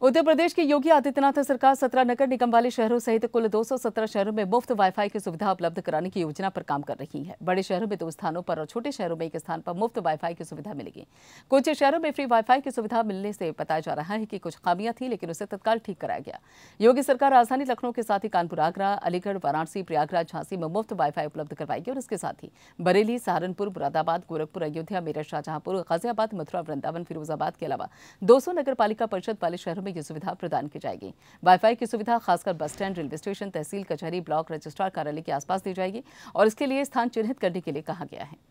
उत्तर प्रदेश की योगी आदित्यनाथ सरकार सत्रह नगर निगम वाले शहरों सहित कुल 217 शहरों में मुफ्त वाईफाई की सुविधा उपलब्ध कराने की योजना पर काम कर रही है बड़े शहरों में दो स्थानों पर और छोटे शहरों में एक स्थान पर मुफ्त वाईफाई की सुविधा मिलेगी कुछ शहरों में फ्री वाईफाई की सुविधा मिलने से बताया जा रहा है कि कुछ खामियां थी लेकिन उसे तत्काल ठीक कराया गया योगी सरकार राजधानी लखनऊ के साथ ही कानपुर आगरा अलीगढ़ वाराणसी प्रयागराज झांसी में मुफ्त वाईफाई उपलब्ध करवाएगी और इसके साथ ही बरेली सहारनपुर मुरादाबाद गोरखपुर अयोध्या मेरठ शाहजहांपुर गाजियाबाद मथुरा वृंदावन फिरोजाबाद के अलावा दो नगर पालिका परिषद वाले शहरों में ये सुविधा प्रदान की जाएगी वाईफाई की सुविधा खासकर बस स्टैंड रेलवे स्टेशन तहसील कचहरी ब्लॉक रजिस्ट्रार कार्यालय के आसपास दी जाएगी और इसके लिए स्थान चिन्हित करने के लिए कहा गया है